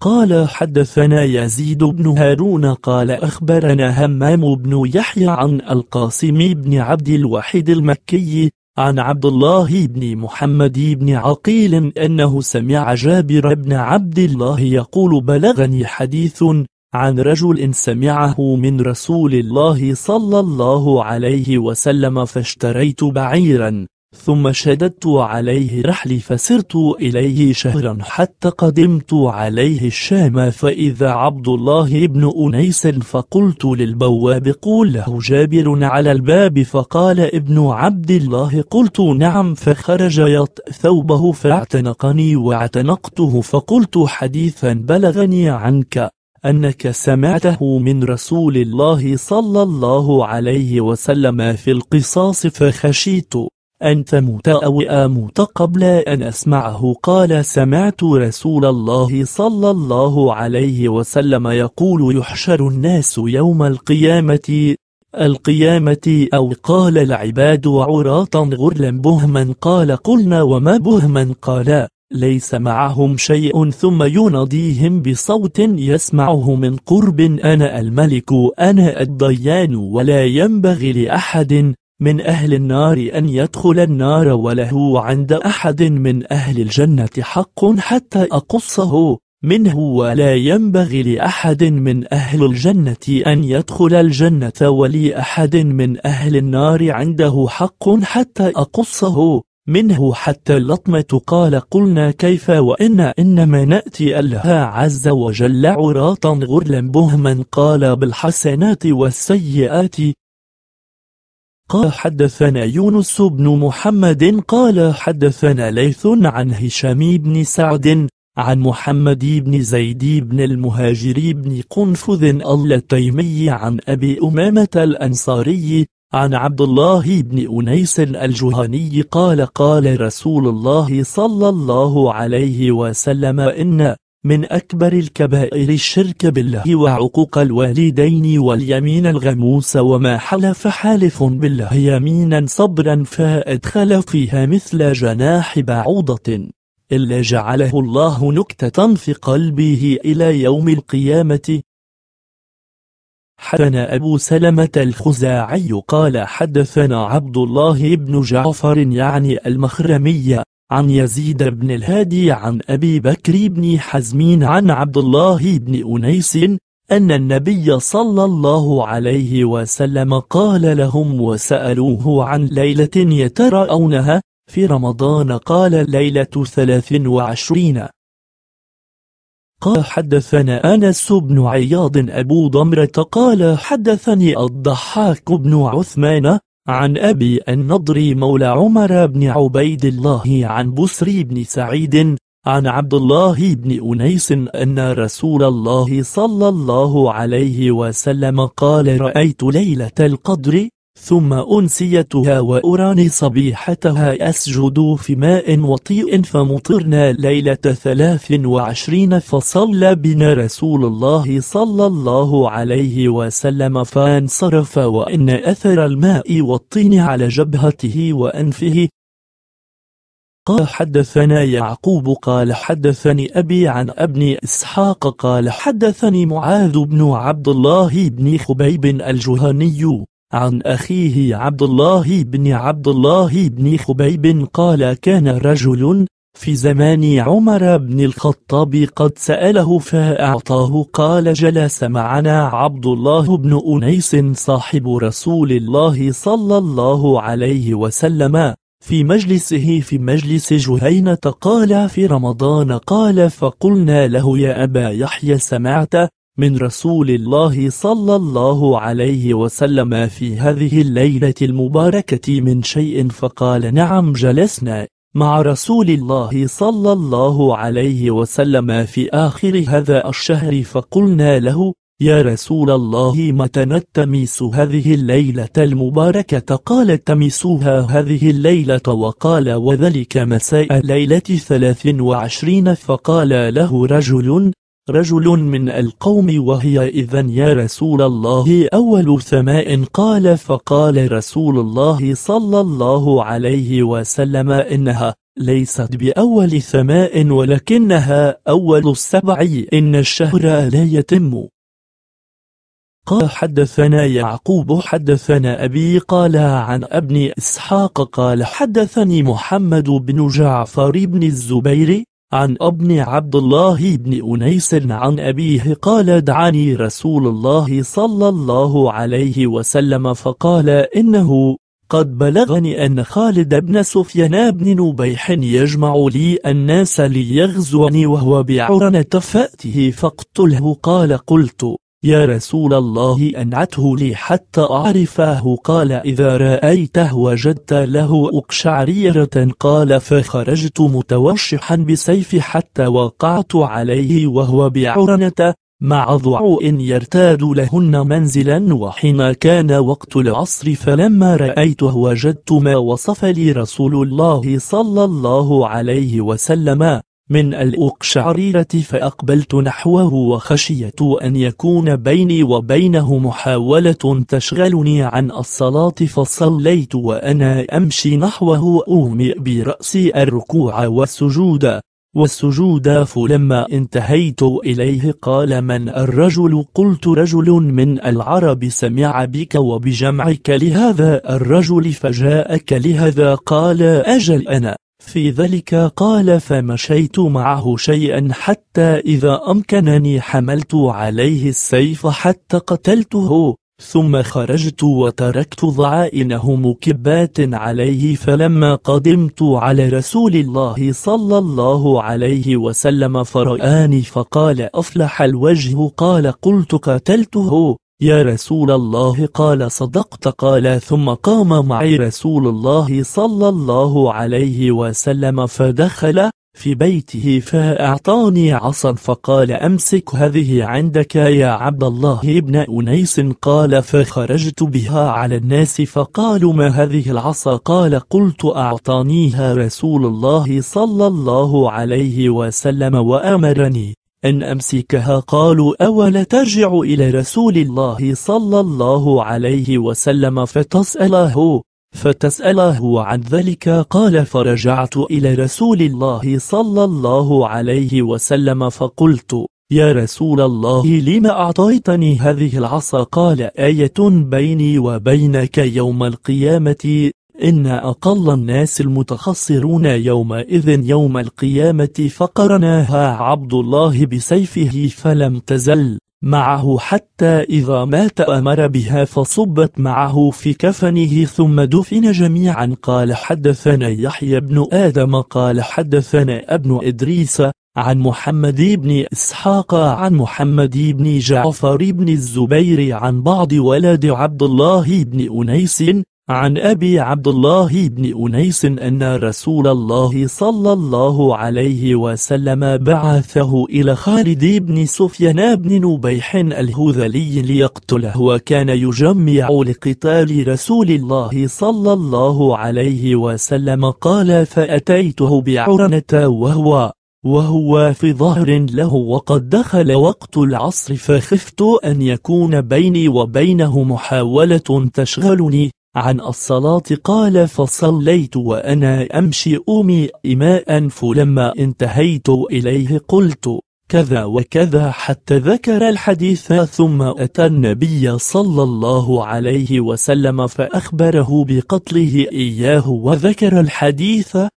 قال حدثنا يزيد بن هارون قال أخبرنا همام بن يحيى عن القاسم بن عبد الوحيد المكي عن عبد الله بن محمد بن عقيل أنه سمع جابر بن عبد الله يقول بلغني حديث عن رجل سمعه من رسول الله صلى الله عليه وسلم فاشتريت بعيرا ثم شددت عليه رحلي فسرت إليه شهرا حتى قدمت عليه الشام فإذا عبد الله بن أنيس فقلت للبواب قول له جابر على الباب فقال ابن عبد الله قلت نعم فخرج يط ثوبه فاعتنقني واعتنقته فقلت حديثا بلغني عنك أنك سمعته من رسول الله صلى الله عليه وسلم في القصاص فخشيت أنت موت أو أموت قبل أن أسمعه قال سمعت رسول الله صلى الله عليه وسلم يقول يحشر الناس يوم القيامة القيامة أو قال العباد عراة غرلا بهما قال قلنا وما بهما قال ليس معهم شيء ثم يناديهم بصوت يسمعه من قرب أنا الملك أنا الضيان ولا ينبغي لأحد من أهل النار أن يدخل النار وله عند أحد من أهل الجنة حق حتى أقصه منه ولا ينبغي لأحد من أهل الجنة أن يدخل الجنة ولأحد من أهل النار عنده حق حتى أقصه منه حتى اللطمة قال قلنا كيف وإن إنما نأتي الله عز وجل عراطا غرلا بهما قال بالحسنات والسيئات قال حدثنا يونس بن محمد قال حدثنا ليث عن هشام بن سعد عن محمد بن زيد بن المهاجر بن قنفذ التيمي عن أبي أمامة الأنصاري عن عبد الله بن أنيس الجهني قال قال رسول الله صلى الله عليه وسلم إن من أكبر الكبائر الشرك بالله وعقوق الوالدين واليمين الغموس وما حلف حالف بالله يمينا صبرا فأدخل فيها مثل جناح بعوضة إلا جعله الله نكتة في قلبه إلى يوم القيامة حدثنا أبو سلمة الخزاعي قال حدثنا عبد الله بن جعفر يعني المخرمية عن يزيد بن الهادي عن أبي بكر بن حزم عن عبد الله بن أنيس أن النبي صلى الله عليه وسلم قال لهم وسألوه عن ليلة يتراءونها في رمضان قال ليلة ثلاث وعشرين قال حدثنا أنس بن عياض أبو ضمرة قال حدثني الضحاك بن عثمان عن أبي النضر مولى عمر بن عبيد الله عن بسري بن سعيد عن عبد الله بن أنيس أن رسول الله صلى الله عليه وسلم قال رأيت ليلة القدر ثم أنسيتها وأراني صبيحتها أسجد في ماء وطيء فمطرنا ليلة ثلاث وعشرين فصلى بنا رسول الله صلى الله عليه وسلم فانصرف وإن أثر الماء والطين على جبهته وأنفه قال حدثنا يعقوب قال حدثني أبي عن ابن إسحاق قال حدثني معاذ بن عبد الله بن خبيب الجهني عن أخيه عبد الله بن عبد الله بن خبيب قال كان رجل في زمان عمر بن الخطاب قد سأله فأعطاه قال جلس معنا عبد الله بن أنيس صاحب رسول الله صلى الله عليه وسلم في مجلسه في مجلس جهينة قال في رمضان قال فقلنا له يا أبا يحيى سمعت من رسول الله صلى الله عليه وسلم في هذه الليلة المباركة من شيء فقال نعم جلسنا مع رسول الله صلى الله عليه وسلم في آخر هذا الشهر فقلنا له يا رسول الله متى نتمس هذه الليلة المباركة قال تمسوها هذه الليلة وقال وذلك مساء ليلة ثلاث وعشرين فقال له رجل رجل من القوم وهي إذا يا رسول الله أول سماء قال فقال رسول الله صلى الله عليه وسلم إنها ليست بأول سماء ولكنها أول السبع إن الشهر لا يتم قال حدثنا يعقوب حدثنا أبي قال عن ابن إسحاق قال حدثني محمد بن جعفر بن الزبير عن ابن عبد الله بن أنيس عن أبيه قال دعاني رسول الله صلى الله عليه وسلم فقال إنه قد بلغني أن خالد بن سفيان بن نبيح يجمع لي الناس ليغزوني وهو بعرنة فأته فاقتله قال قلت يا رسول الله أنعته لي حتى أعرفه قال إذا رأيته وجدت له أقشعريرة قال فخرجت متوشحا بسيف حتى وقعت عليه وهو بعرنة مع ضعوء يرتاد لهن منزلا وحين كان وقت العصر فلما رأيته وجدت ما وصف لي رسول الله صلى الله عليه وسلم من الأقشعريرة فأقبلت نحوه وخشيت أن يكون بيني وبينه محاولة تشغلني عن الصلاة فصليت وأنا أمشي نحوه أومئ برأسي الركوع والسجود والسجود فلما انتهيت إليه قال من الرجل قلت رجل من العرب سمع بك وبجمعك لهذا الرجل فجاءك لهذا قال أجل أنا في ذلك قال فمشيت معه شيئا حتى إذا أمكنني حملت عليه السيف حتى قتلته ثم خرجت وتركت ضعائنه مكبات عليه فلما قدمت على رسول الله صلى الله عليه وسلم فرآني فقال أفلح الوجه قال قلت قتلته يا رسول الله قال صدقت قال ثم قام معي رسول الله صلى الله عليه وسلم فدخل في بيته فأعطاني عصا فقال أمسك هذه عندك يا عبد الله ابن أنيس قال فخرجت بها على الناس فقالوا ما هذه العصا قال قلت أعطانيها رسول الله صلى الله عليه وسلم وأمرني أن أمسكها قالوا أولا ترجع إلى رسول الله صلى الله عليه وسلم فتسأله فتسأله عن ذلك قال فرجعت إلى رسول الله صلى الله عليه وسلم فقلت يا رسول الله لم أعطيتني هذه العصا قال آية بيني وبينك يوم القيامة إن أقل الناس المتخصرون يومئذ يوم القيامة فقرناها عبد الله بسيفه فلم تزل معه حتى إذا مات أمر بها فصبت معه في كفنه ثم دفن جميعا قال حدثنا يحيى بن آدم قال حدثنا ابن إدريس عن محمد بن إسحاق عن محمد بن جعفر بن الزبير عن بعض ولد عبد الله بن أنيس عن أبي عبد الله بن أنيس أن رسول الله صلى الله عليه وسلم بعثه إلى خالد بن سفيان بن نبيح الهذلي ليقتله وكان يجمع لقتال رسول الله صلى الله عليه وسلم قال فأتيته بعرنة وهو وهو في ظهر له وقد دخل وقت العصر فخفت أن يكون بيني وبينه محاولة تشغلني عن الصلاة قال فصليت وأنا أمشي أمي إماء فلما انتهيت إليه قلت كذا وكذا حتى ذكر الحديث ثم أتى النبي صلى الله عليه وسلم فأخبره بقتله إياه وذكر الحديث